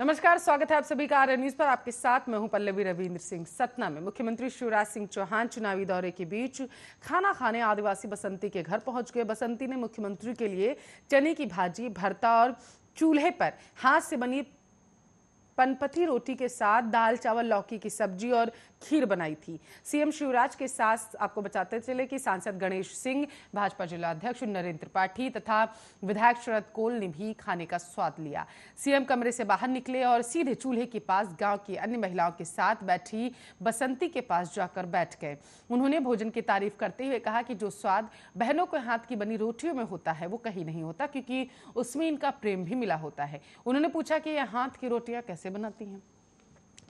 नमस्कार स्वागत है आप सभी का आर न्यूज पर आपके साथ मैं हूं पल्लवी रविंद्र सिंह सतना में मुख्यमंत्री शिवराज सिंह चौहान चुनावी दौरे के बीच खाना खाने आदिवासी बसंती के घर पहुंच गए बसंती ने मुख्यमंत्री के लिए चने की भाजी भरता और चूल्हे पर हाथ से बनी पनपथी रोटी के साथ दाल चावल लौकी की सब्जी और खीर बनाई थी सीएम शिवराज के साथ आपको बताते चले कि सांसद गणेश सिंह भाजपा जिला अध्यक्ष नरेंद्र त्रिपाठी तथा विधायक शरद कोल ने भी खाने का स्वाद लिया सीएम कमरे से बाहर निकले और सीधे चूल्हे के पास गांव की अन्य महिलाओं के साथ बैठी बसंती के पास जाकर बैठ गए उन्होंने भोजन की तारीफ करते हुए कहा कि जो स्वाद बहनों के हाथ की बनी रोटियों में होता है वो कहीं नहीं होता क्योंकि उसमें इनका प्रेम भी मिला होता है उन्होंने पूछा कि यह हाथ की रोटियां कैसे कैसे बनाती हैं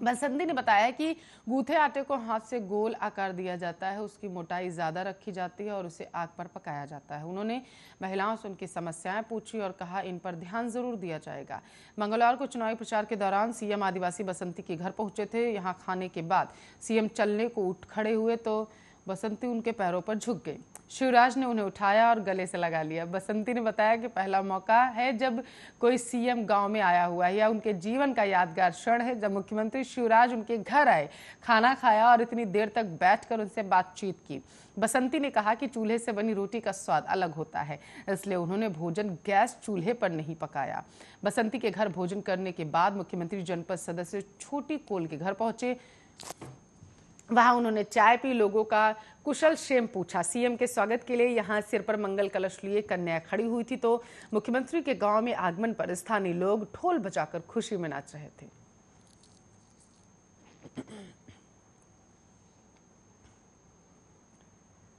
बसंती ने बताया कि गूथे आटे को हाथ से गोल आकार दिया जाता है उसकी मोटाई ज़्यादा रखी जाती है और उसे आग पर पकाया जाता है उन्होंने महिलाओं से उनकी समस्याएं पूछी और कहा इन पर ध्यान जरूर दिया जाएगा मंगलवार को चुनावी प्रचार के दौरान सीएम आदिवासी बसंती के घर पहुंचे थे यहां खाने के बाद सीएम चलने को उठ खड़े हुए तो बसंती उनके पैरों पर झुक गई शिवराज ने उन्हें उठाया और गले से लगा लिया बसंती ने बताया कि पहला मौका है जब कोई सीएम गांव में आया हुआ है या उनके जीवन का यादगार क्षण है जब मुख्यमंत्री शिवराज उनके घर आए खाना खाया और इतनी देर तक बैठकर उनसे बातचीत की बसंती ने कहा कि चूल्हे से बनी रोटी का स्वाद अलग होता है इसलिए उन्होंने भोजन गैस चूल्हे पर नहीं पकाया बसंती के घर भोजन करने के बाद मुख्यमंत्री जनपद सदस्य छोटी कोल के घर पहुंचे वहां उन्होंने चाय पी लोगों का कुशल क्षेम पूछा सीएम के स्वागत के लिए यहां सिर पर मंगल कलश लिए कन्या खड़ी हुई थी तो मुख्यमंत्री के गांव में आगमन पर स्थानीय लोग ढोल बजाकर खुशी मना रहे थे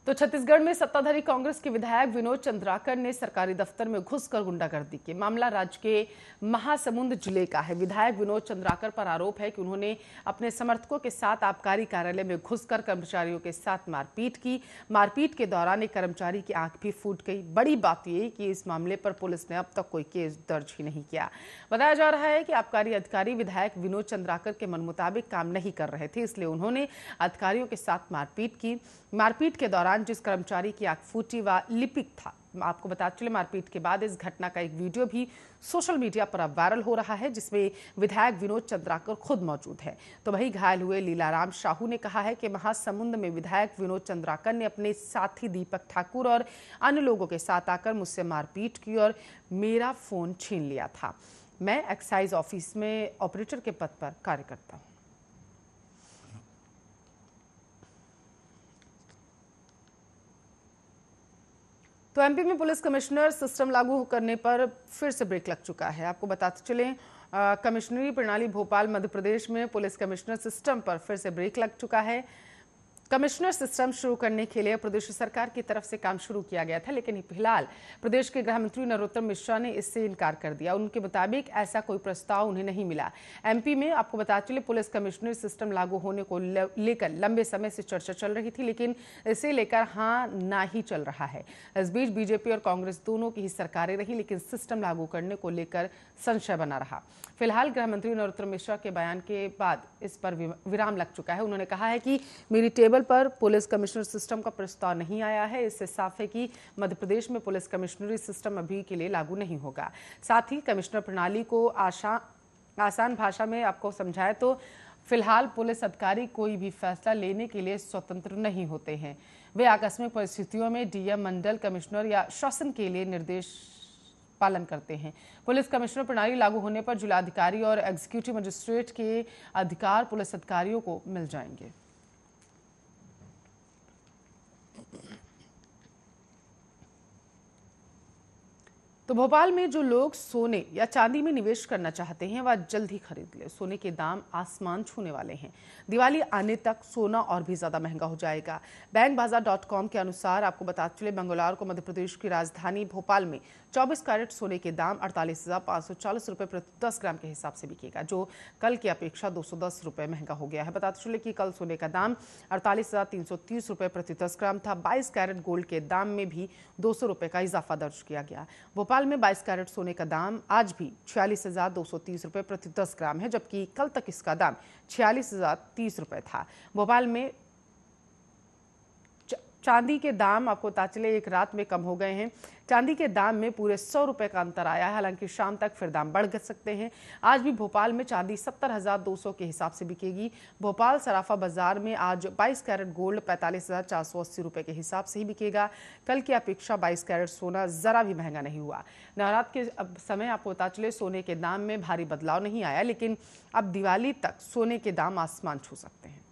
तो छत्तीसगढ़ में सत्ताधारी कांग्रेस के विधायक विनोद चंद्राकर ने सरकारी दफ्तर में घुसकर गुंडागर्दी की मामला राज्य के महासमुंद जिले का है विधायक विनोद चंद्राकर पर आरोप है कि उन्होंने अपने समर्थकों के साथ आबकारी कार्यालय में घुसकर कर्मचारियों के साथ मारपीट की मारपीट के दौरान एक कर्मचारी की आंख भी फूट गई बड़ी बात यह कि इस मामले पर पुलिस ने अब तक कोई केस दर्ज ही नहीं किया बताया जा रहा है कि आबकारी अधिकारी विधायक विनोद चंद्राकर के मन मुताबिक काम नहीं कर रहे थे इसलिए उन्होंने अधिकारियों के साथ मारपीट की मारपीट के दौरान दौरान जिस कर्मचारी की फूटी व लिपिक था आपको बता चले मारपीट के बाद इस घटना का एक वीडियो भी सोशल मीडिया पर अब वायरल हो रहा है जिसमें विधायक विनोद चंद्राकर खुद मौजूद है तो वही घायल हुए लीलाराम शाहू ने कहा है कि महासमुंद में विधायक विनोद चंद्राकर ने अपने साथी दीपक ठाकुर और अन्य लोगों के साथ आकर मुझसे मारपीट की और मेरा फोन छीन लिया था मैं एक्साइज ऑफिस में ऑपरेटर के पद पर कार्य करता हूँ तो एमपी में पुलिस कमिश्नर सिस्टम लागू करने पर फिर से ब्रेक लग चुका है आपको बताते चलें कमिश्नरी प्रणाली भोपाल मध्य प्रदेश में पुलिस कमिश्नर सिस्टम पर फिर से ब्रेक लग चुका है कमिश्नर सिस्टम शुरू करने के लिए प्रदेश सरकार की तरफ से काम शुरू किया गया था लेकिन फिलहाल प्रदेश के गृह मंत्री नरोत्तम मिश्रा ने इससे इनकार कर दिया उनके मुताबिक ऐसा कोई प्रस्ताव उन्हें नहीं मिला एमपी में आपको बता चले पुलिस कमिश्नर सिस्टम लागू होने को लेकर लंबे समय से चर्चा चल रही थी लेकिन इसे लेकर हाँ ना ही चल रहा है इस बीच बीजेपी और कांग्रेस दोनों की ही सरकारें रही लेकिन सिस्टम लागू करने को लेकर संशय बना रहा फिलहाल गृह मंत्री नरोत्तम मिश्रा के बयान के बाद इस पर विराम लग चुका है उन्होंने कहा है कि मेरी टेबल टेबल पर पुलिस कमिश्नर सिस्टम का प्रस्ताव नहीं आया है इससे साफ है कि मध्य प्रदेश में पुलिस कमिश्नरी सिस्टम अभी के लिए लागू नहीं होगा साथ ही कमिश्नर प्रणाली को आशा आसान भाषा में आपको समझाए तो फिलहाल पुलिस अधिकारी कोई भी फैसला लेने के लिए स्वतंत्र नहीं होते हैं वे आकस्मिक परिस्थितियों में डीएम मंडल कमिश्नर या शासन के लिए निर्देश पालन करते हैं पुलिस कमिश्नर प्रणाली लागू होने पर जिलाधिकारी और एग्जीक्यूटिव मजिस्ट्रेट के अधिकार पुलिस अधिकारियों को मिल जाएंगे तो भोपाल में जो लोग सोने या चांदी में निवेश करना चाहते हैं वह जल्द ही खरीद ले सोने के दाम आसमान छूने वाले हैं दिवाली आने तक सोना और भी ज़्यादा महंगा हो जाएगा बैंक बाजार डॉट कॉम के अनुसार आपको बताते चले मंगलवार को मध्य प्रदेश की राजधानी भोपाल में 24 कैरेट सोने के दाम अड़तालीस हज़ार पाँच सौ चालीस रुपये प्रति दस ग्राम के हिसाब से बिकेगा जो कल की अपेक्षा दो सौ दस रुपये महंगा हो गया है बताते चले कि कल सोने का दाम अड़तालीस हज़ार तीन सौ तीस रुपये प्रति दस ग्राम था बाईस कैरेट गोल्ड के दाम में भी दो सौ रुपये का इजाफा दर्ज किया गया भोपाल भोपाल में 22 कैरेट सोने का दाम आज भी छियालीस हजार दो सौ तीस रुपए प्रति दस ग्राम है जबकि कल तक इसका दाम छियालीस हजार तीस रुपए था भोपाल में चांदी के दाम आपको ताचले एक रात में कम हो गए हैं चांदी के दाम में पूरे सौ रुपये का अंतर आया है हालांकि शाम तक फिर दाम बढ़ सकते हैं आज भी भोपाल में चांदी सत्तर हज़ार दो सौ के हिसाब से बिकेगी भोपाल सराफा बाजार में आज बाईस कैरेट गोल्ड पैंतालीस हज़ार चार सौ अस्सी रुपये के हिसाब से ही बिकेगा कल की अपेक्षा बाईस कैरेट सोना ज़रा भी महंगा नहीं हुआ नवरात्र के समय आपको चले सोने के दाम में भारी बदलाव नहीं आया लेकिन अब दिवाली तक सोने के दाम आसमान छू सकते हैं